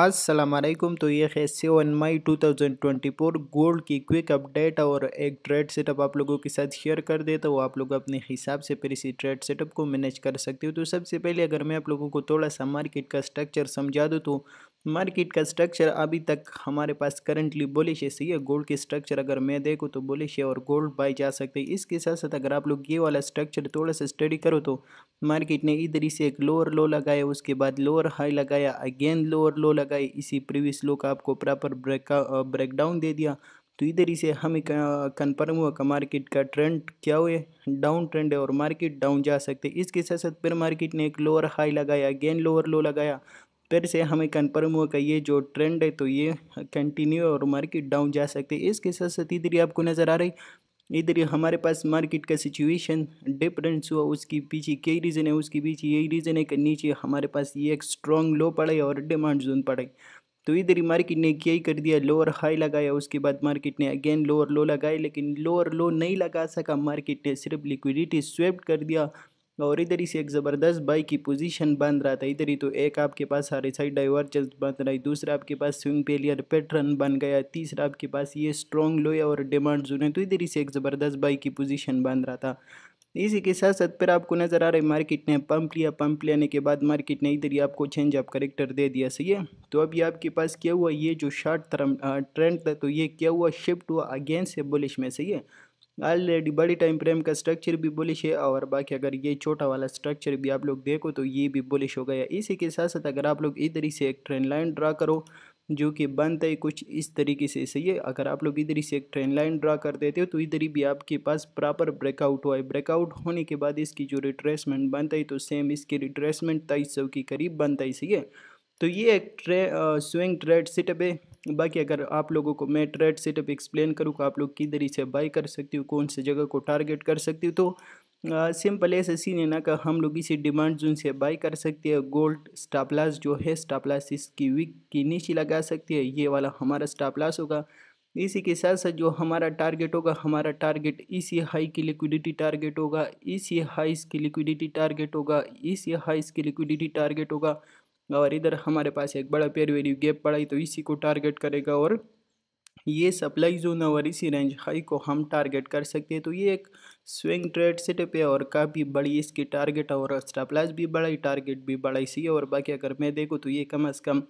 असलम तो ये है सेवन मई 2024 गोल्ड की क्विक अपडेट और एक ट्रेड सेटअप आप लोगों के साथ शेयर कर देता हूँ आप लोग अपने हिसाब से फिर इसी ट्रेड सेटअप को मैनेज कर सकते हो तो सबसे पहले अगर मैं आप लोगों को थोड़ा सा मार्केट का स्ट्रक्चर समझा दूँ तो मार्केट का स्ट्रक्चर अभी तक हमारे पास करंटली बोलिश है सही है गोल्ड की स्ट्रक्चर अगर मैं देखूँ तो बोलिश है और गोल्ड बाई जा सकते हैं इसके साथ साथ अगर आप लोग ये वाला स्ट्रक्चर थोड़ा सा स्टडी करो तो मार्केट ने इधर से एक लोअर लो लगाया उसके बाद लोअर हाई लगाया अगेन लोअर लो लगाई इसी प्रीवियस लो का आपको प्रॉपर ब्रेक ब्रेकडाउन दे दिया तो इधर से हमें कन्फर्म हुआ कि मार्केट का ट्रेंड क्या हुआ डाउन ट्रेंड है और मार्केट डाउन जा सकते इसके साथ साथ फिर मार्केट ने एक लोअर हाई लगाया अगेन लोअर लो लगाया फिर से हमें कन्फर्म हुआ कि ये जो ट्रेंड है तो ये कंटिन्यू और मार्केट डाउन जा सकते हैं इसके साथ साथ इधर ही आपको नज़र आ रही इधर हमारे पास मार्केट का सिचुएशन डिफरेंस हुआ उसके पीछे कई रीज़न है उसके पीछे यही रीज़न है कि नीचे हमारे पास ये एक स्ट्रॉन्ग लो पड़े और डिमांड जोन पड़े तो इधर ही मार्केट ने क्या ही कर दिया लोअर हाई लगाया उसके बाद मार्केट ने अगेन लोअर लो लगाए लेकिन लोअर लो नहीं लगा सका मार्केट ने सिर्फ लिक्विडिटी स्वेप्ट कर दिया और इधर ही से एक ज़बरदस्त बाइक की पोजीशन बन रहा था इधर ही तो एक आपके पास सारे साइड डाइवर्जेंस बन रहा है दूसरा आपके पास स्विंग पेलियर पैटर्न बन गया तीसरा आपके पास ये स्ट्रॉन्ग लोए और डिमांड जोन है तो इधर ही से एक ज़बरदस्त बाइक की पोजीशन बन रहा था इसी के साथ साथ फिर आपको नज़र आ रहा है मार्केट ने पंप लिया पंप लेने के बाद मार्केट ने इधर ही आपको चेंज आप करेक्टर दे दिया सही है तो अभी आपके पास क्या हुआ ये जो शार्ट ट्रेंड था तो ये क्या हुआ शिफ्ट हुआ अगेंस्ट है बुलिश में सही है ऑलरेडी बड़ी टाइम फ्रेम का स्ट्रक्चर भी बुलिश है और बाकी अगर ये छोटा वाला स्ट्रक्चर भी आप लोग देखो तो ये भी बुलिश हो गया इसी के साथ साथ अगर आप लोग इधर ही से एक ट्रेन लाइन ड्रा करो जो कि बनता है कुछ इस तरीके से सही है अगर आप लोग इधर ही से एक ट्रेन लाइन ड्रा कर देते हो तो इधर ही भी आपके पास प्रॉपर ब्रेकआउट हुआ है ब्रेकआउट होने के बाद इसकी जो रिट्रेसमेंट बनता है तो सेम इसकी रिट्रेसमेंट तेईस सौ के करीब बनता है सही है तो ये एक ट्रे स्विंग ट्रेड सेटअप है बाकी अगर आप लोगों को मैं ट्रेड सेटअप एक्सप्लेन करूँ आप लोग किधर इसे बाई कर सकती हूँ कौन सी जगह को टारगेट कर सकती हूँ तो सिंपल ऐसे सीन है ना कि हम लोग इसे डिमांड जोन से बाई कर सकते हैं गोल्ड स्टापलास जो है स्टापलास इसकी विक की नीचे लगा सकते हैं ये वाला हमारा स्टापलास होगा इसी के साथ साथ जो हमारा टारगेट होगा हमारा टारगेट इसी हाई की लिक्विडिटी टारगेट होगा इसी हाइस की लिक्विडिटी टारगेट होगा इसी हाइस की लिक्विडिटी टारगेट होगा और इधर हमारे पास एक बड़ा पेयर वैल्यू गैप पड़ा है तो इसी को टारगेट करेगा और ये सप्लाई जोन और इसी रेंज हाई को हम टारगेट कर सकते हैं तो ये एक स्विंग ट्रेड सेटअप है और काफ़ी बड़ी इसकी टारगेट और स्टॉपलास भी बड़ा ही टारगेट भी बड़ा इसी है और बाकी अगर मैं देखूँ तो ये कम अज़ कम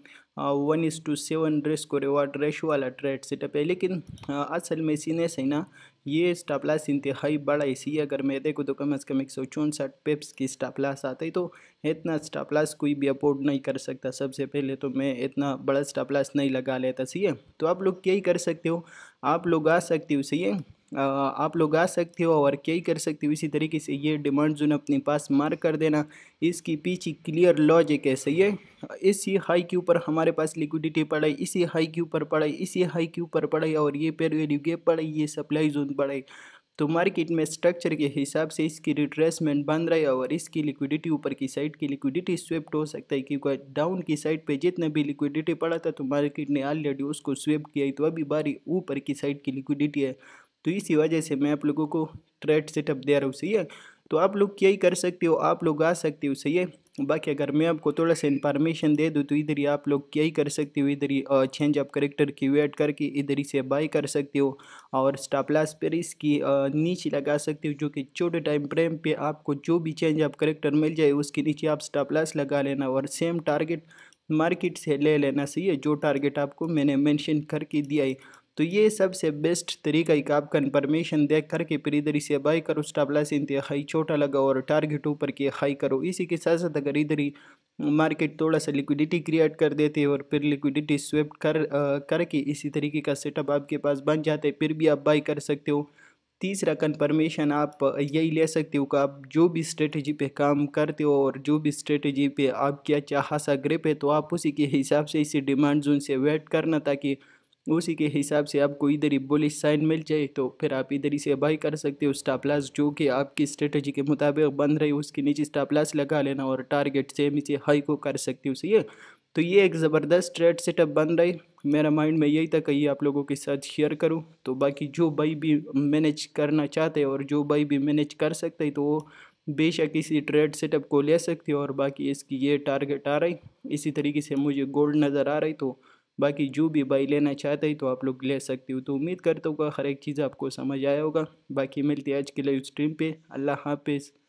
one is to seven risk को रिवार्ड रेशो वाला ट्रेड सेटअप है लेकिन असल में सीने से ना ये स्टापलास इंतहाई बड़ा इसी अगर मैदे को तो कम अज़ कम एक सौ चौंसठ पेप्स की स्टापलास आता है तो इतना स्टापलास कोई भी अपोर्ड नहीं कर सकता सबसे पहले तो मैं इतना बड़ा स्टापलास नहीं लगा लेता सही है तो आप लोग यही कर सकते हो आप लोग आ सकते हो सही है आप लोग आ सकते हो और क्या ही कर सकते हो इसी तरीके से ये डिमांड जोन अपने पास मार कर देना इसकी पीछे क्लियर लॉजिक है सही है इसी हाई के ऊपर हमारे पास लिक्विडिटी पड़ाई इसी हाई के ऊपर पड़ाई इसी हाई के ऊपर पड़ाई और ये पेयर वैल्यू गेप पड़ाई ये सप्लाई जोन पड़ाई तो मार्केट में स्ट्रक्चर के हिसाब से इसकी रिट्रेसमेंट बन रही है और इसकी लिक्विडिटी ऊपर की साइड की लिक्विडिटी स्वेप्ट हो सकता है क्योंकि डाउन की साइड पे जितना भी लिक्विडिटी पड़ा था तो मार्केट ने ऑलरेडी उसको स्वेप्ट किया है तो अभी बारी ऊपर की साइड की लिक्विडिटी है तो इसी वजह से मैं आप लोगों को ट्रेड सेटअप दे रहा हूँ सही है तो आप लोग क्या ही कर सकते हो आप लोग आ सकते हो सही है बाकी अगर मैं आपको थोड़ा सा इन्फॉर्मेशन दे दूँ तो इधर ही आप लोग क्या ही कर सकते हो इधर ही चेंज ऑफ करेक्टर की वेट करके इधर ही से बाई कर सकते हो और स्टापलास पर इसकी नीचे लगा सकते हो जो कि छोटे टाइम फ्रेम पे आपको जो भी चेंज ऑफ करेक्टर मिल जाए उसके नीचे आप स्टापलास लगा लेना और सेम टारगेट मार्केट से ले लेना सही है जो टारगेट आपको मैंने मैंशन करके दिया है तो ये सबसे बेस्ट तरीका है कि आप कन्फर्मेशन देख कर के फिर इधर इसे बाई करो स्टाबला से इंतहाई छोटा लगाओ और टारगेट ऊपर की हाई करो इसी के साथ साथ अगर इधर ही मार्केट थोड़ा सा लिक्विडिटी क्रिएट कर देते हैं और फिर लिक्विडिटी स्वेप कर करके इसी तरीके का सेटअप आपके पास बन जाता है फिर भी आप बाई कर सकते हो तीसरा कन्फर्मेशन आप यही ले सकते हो कि आप जो भी स्ट्रेटजी पे काम करते हो और जो भी स्ट्रेटजी पे आपकी अच्छा खासा ग्रिप है तो आप उसी के हिसाब से इसी डिमांड जोन से वेट करना ताकि उसी के हिसाब से आपको इधर ही बुलिश साइन मिल जाए तो फिर आप इधर ही से बाई कर सकते हो स्टाप लॉस जो कि आपकी स्ट्रेटजी के मुताबिक बन रही उसके नीचे स्टापलास लॉस लगा लेना और टारगेट सेम इसे हाई को कर सकते हो सही है तो ये एक ज़बरदस्त ट्रेड सेटअप बन रही मेरा माइंड में यही था कहीं आप लोगों के साथ शेयर करूँ तो बाकी जो बाई भी मैनेज करना चाहते हैं और जो बाई भी मैनेज कर सकते तो वो बेशक इसी ट्रेड सेटअप को ले सकते हो और बाकी इसकी ये टारगेट आ रही इसी तरीके से मुझे गोल्ड नज़र आ रही तो बाकी जो भी बाई लेना चाहते हैं तो आप लोग ले सकते हो तो उम्मीद करता हूँ हर एक चीज़ आपको समझ आया होगा बाकी मिलती है आज के लिए स्ट्रीम पे अल्लाह हाफिज़